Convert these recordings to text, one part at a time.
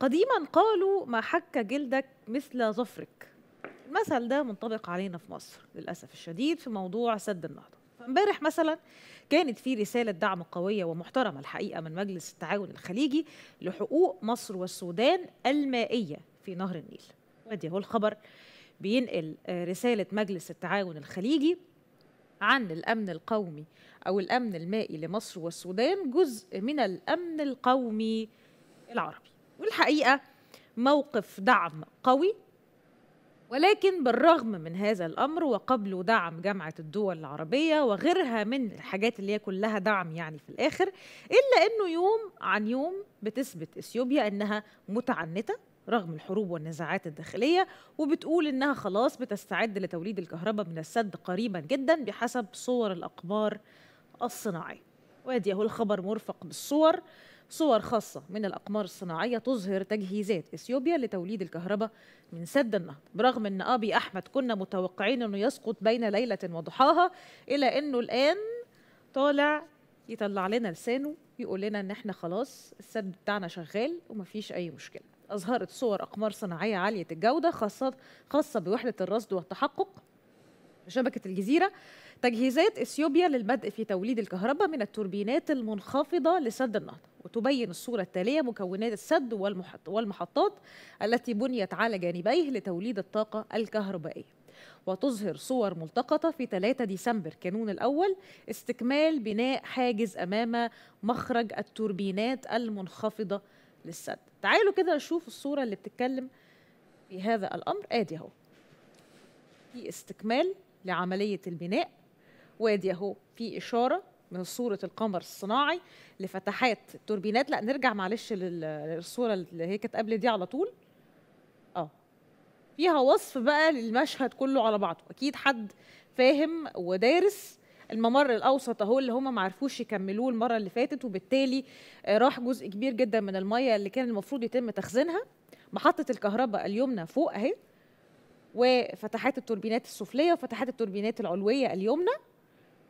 قديما قالوا ما حك جلدك مثل ظفرك المثل ده منطبق علينا في مصر للأسف الشديد في موضوع سد النهضة امبارح مثلا كانت في رسالة دعم قوية ومحترمة الحقيقة من مجلس التعاون الخليجي لحقوق مصر والسودان المائية في نهر النيل ودي هو الخبر بينقل آه، رسالة مجلس التعاون الخليجي عن الأمن القومي أو الأمن المائي لمصر والسودان جزء من الأمن القومي العربي والحقيقه موقف دعم قوي ولكن بالرغم من هذا الامر وقبله دعم جامعه الدول العربيه وغيرها من الحاجات اللي هي كلها دعم يعني في الاخر الا انه يوم عن يوم بتثبت اثيوبيا انها متعنته رغم الحروب والنزاعات الداخلية وبتقول إنها خلاص بتستعد لتوليد الكهرباء من السد قريبا جدا بحسب صور الأقمار الصناعية وادي أهو الخبر مرفق بالصور صور خاصة من الأقمار الصناعية تظهر تجهيزات إثيوبيا لتوليد الكهرباء من سد النهضة برغم أن أبي أحمد كنا متوقعين أنه يسقط بين ليلة وضحاها إلى أنه الآن طالع يطلع لنا لسانه يقول لنا أن احنا خلاص السد بتاعنا شغال ومفيش أي مشكلة أظهرت صور أقمار صناعية عالية الجودة خاصة خاصة بوحدة الرصد والتحقق شبكة الجزيرة تجهيزات إثيوبيا للبدء في توليد الكهرباء من التوربينات المنخفضة لسد النهضة وتبين الصورة التالية مكونات السد والمحطات التي بنيت على جانبيه لتوليد الطاقة الكهربائية وتظهر صور ملتقطة في 3 ديسمبر كانون الأول استكمال بناء حاجز أمام مخرج التوربينات المنخفضة للسد تعالوا كده نشوف الصورة اللي بتتكلم في هذا الأمر آدي أهو في استكمال لعملية البناء وادي اهو في إشارة من صورة القمر الصناعي لفتحات التوربينات لا نرجع معلش للصورة اللي هي كانت قبل دي على طول اه فيها وصف بقى للمشهد كله على بعضه أكيد حد فاهم ودارس الممر الاوسط اهو اللي هم ما عرفوش يكملوه المره اللي فاتت وبالتالي آه، راح جزء كبير جدا من الميه اللي كان المفروض يتم تخزينها محطه الكهرباء اليمنى فوق اهي وفتحات التوربينات السفليه وفتحات التوربينات العلويه اليمنى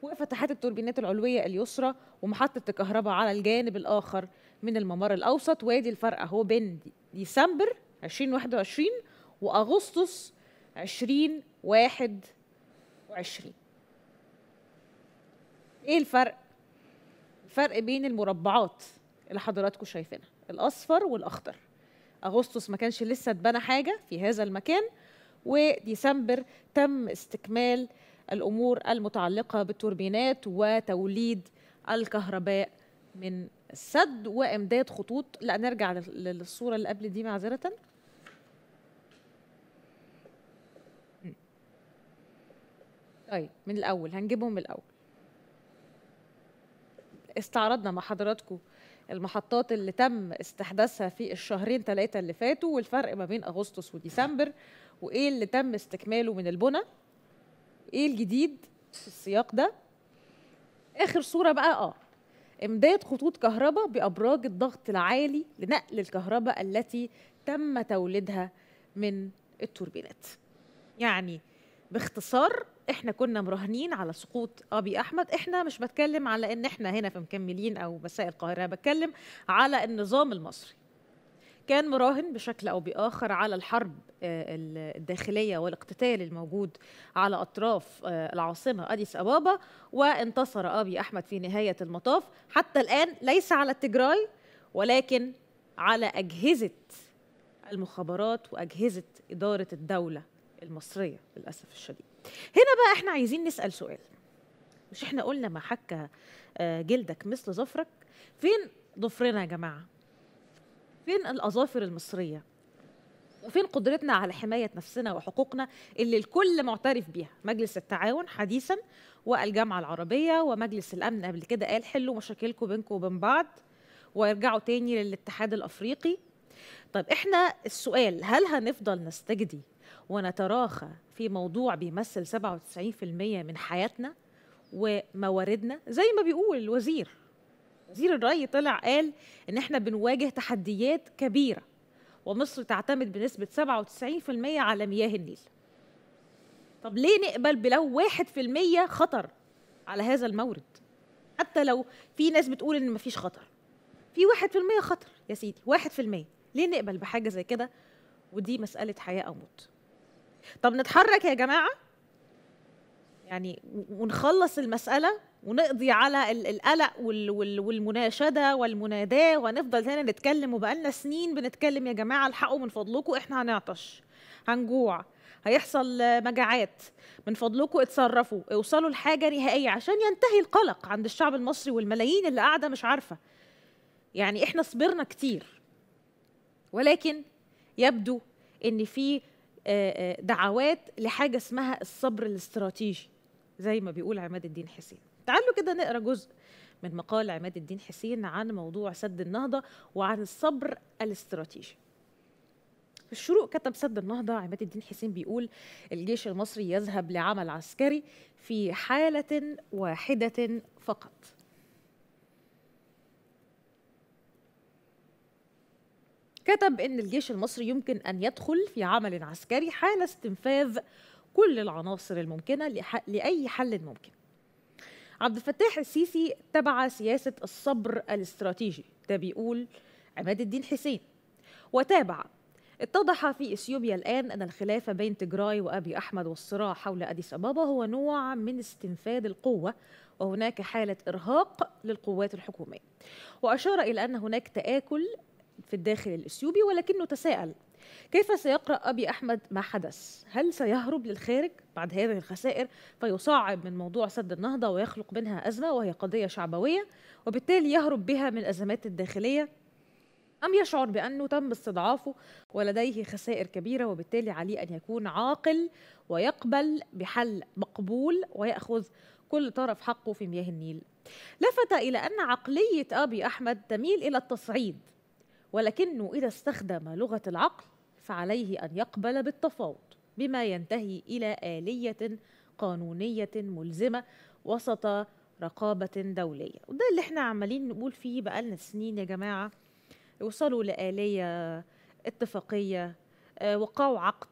وفتحات التوربينات العلويه اليسرى ومحطه الكهرباء على الجانب الاخر من الممر الاوسط وادي الفرق اهو بين ديسمبر 2021 واغسطس 2021 ايه الفرق الفرق بين المربعات اللي حضراتكم شايفينها الاصفر والاخضر اغسطس ما كانش لسه اتبنى حاجه في هذا المكان وديسمبر تم استكمال الأمور المتعلقة بالتوربينات وتوليد الكهرباء من السد وإمداد خطوط لا نرجع للصورة اللي قبل دي معذرة طيب من الأول هنجيبهم من الأول استعرضنا مع حضراتكم المحطات اللي تم استحداثها في الشهرين ثلاثة اللي فاتوا والفرق ما بين أغسطس وديسمبر وإيه اللي تم استكماله من البنى إيه الجديد في السياق ده آخر صورة بقى آه إمداد خطوط كهرباء بأبراج الضغط العالي لنقل الكهرباء التي تم توليدها من التوربينات يعني باختصار احنا كنا مراهنين على سقوط ابي احمد احنا مش بتكلم على ان احنا هنا في مكملين او مساء القاهره بتكلم على النظام المصري كان مراهن بشكل او باخر على الحرب آه، الداخليه والاقتتال الموجود على اطراف آه، العاصمه اديس ابابا وانتصر ابي احمد في نهايه المطاف حتى الان ليس على التجراي ولكن على اجهزه المخابرات واجهزه اداره الدوله المصريه للاسف الشديد هنا بقى احنا عايزين نسال سؤال مش احنا قلنا ما حكى آه، جلدك مثل ظفرك فين ظفرنا يا جماعه فين الاظافر المصريه وفين قدرتنا على حماية نفسنا وحقوقنا اللي الكل معترف بيها مجلس التعاون حديثا والجامعة العربية ومجلس الأمن قبل كده قال حلوا مشاكلكم بينكم وبين بعض ويرجعوا تاني للاتحاد الأفريقي طب احنا السؤال هل هنفضل نستجدي ونتراخى في موضوع بيمثل 97% من حياتنا ومواردنا زي ما بيقول الوزير وزير الري طلع قال ان احنا بنواجه تحديات كبيره ومصر تعتمد بنسبه 97% على مياه النيل طب ليه نقبل بلو 1% خطر على هذا المورد حتى لو في ناس بتقول ان مفيش خطر في 1% خطر يا سيدي 1% ليه نقبل بحاجه زي كده ودي مساله حياه او موت طب نتحرك يا جماعه يعني ونخلص المساله ونقضي على القلق والمناشده والمناداه ونفضل هنا نتكلم وبقالنا سنين بنتكلم يا جماعه الحقوا من فضلكم احنا هنعطش هنجوع هيحصل مجاعات من فضلكم اتصرفوا اوصلوا لحاجه نهائيه عشان ينتهي القلق عند الشعب المصري والملايين اللي قاعده مش عارفه يعني احنا صبرنا كتير ولكن يبدو ان في آه، آه، دعوات لحاجه اسمها الصبر الاستراتيجي زي ما بيقول عماد الدين حسين تعالوا كده نقرا جزء من مقال عماد الدين حسين عن موضوع سد النهضه وعن الصبر الاستراتيجي في الشروق كتب سد النهضة عماد الدين حسين بيقول الجيش المصري يذهب لعمل عسكري في حالة واحدة فقط كتب أن الجيش المصري يمكن أن يدخل في عمل عسكري حال استنفاذ كل العناصر الممكنة لأي حل ممكن عبد الفتاح السيسي تبع سياسة الصبر الاستراتيجي ده بيقول عماد الدين حسين وتابع اتضح في اثيوبيا الان ان الخلاف بين تجراي وابي احمد والصراع حول اديس ابابا هو نوع من استنفاد القوه وهناك حاله ارهاق للقوات الحكوميه واشار الى ان هناك تاكل في الداخل الإثيوبي ولكنه تساءل كيف سيقرأ أبي أحمد ما حدث؟ هل سيهرب للخارج بعد هذه الخسائر فيصعب من موضوع سد النهضة ويخلق منها أزمة وهي قضية شعبوية وبالتالي يهرب بها من الأزمات الداخلية؟ أم يشعر بأنه تم استضعافه ولديه خسائر كبيرة وبالتالي عليه أن يكون عاقل ويقبل بحل مقبول ويأخذ كل طرف حقه في مياه النيل لفت إلى أن عقلية أبي أحمد تميل إلى التصعيد ولكنه إذا استخدم لغة العقل فعليه أن يقبل بالتفاوض بما ينتهي إلى آلية قانونية ملزمة وسط رقابة دولية وده اللي احنا عمالين نقول فيه بقالنا سنين يا جماعة وصلوا لآلية اتفاقية آه، وقعوا عقد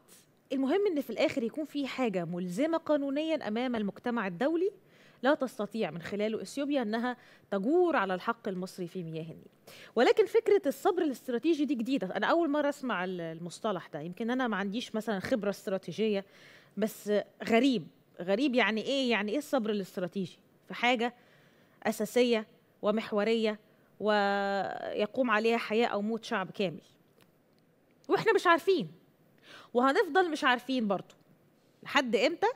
المهم ان في الاخر يكون في حاجه ملزمه قانونيا امام المجتمع الدولي لا تستطيع من خلاله اثيوبيا انها تجور على الحق المصري في مياه النيل ولكن فكره الصبر الاستراتيجي دي جديده انا اول مره اسمع المصطلح ده يمكن انا ما عنديش مثلا خبره استراتيجيه بس غريب غريب يعني ايه يعني ايه الصبر الاستراتيجي في حاجه اساسيه ومحوريه ويقوم عليها حياه او موت شعب كامل واحنا مش عارفين وهنفضل مش عارفين برضه لحد امتى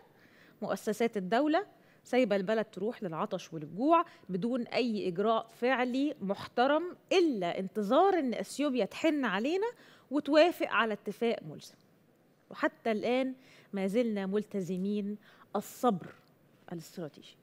مؤسسات الدوله سايبه البلد تروح للعطش والجوع بدون اي اجراء فعلي محترم الا انتظار ان اثيوبيا تحن علينا وتوافق على اتفاق ملزم وحتى الان ما زلنا ملتزمين الصبر الاستراتيجي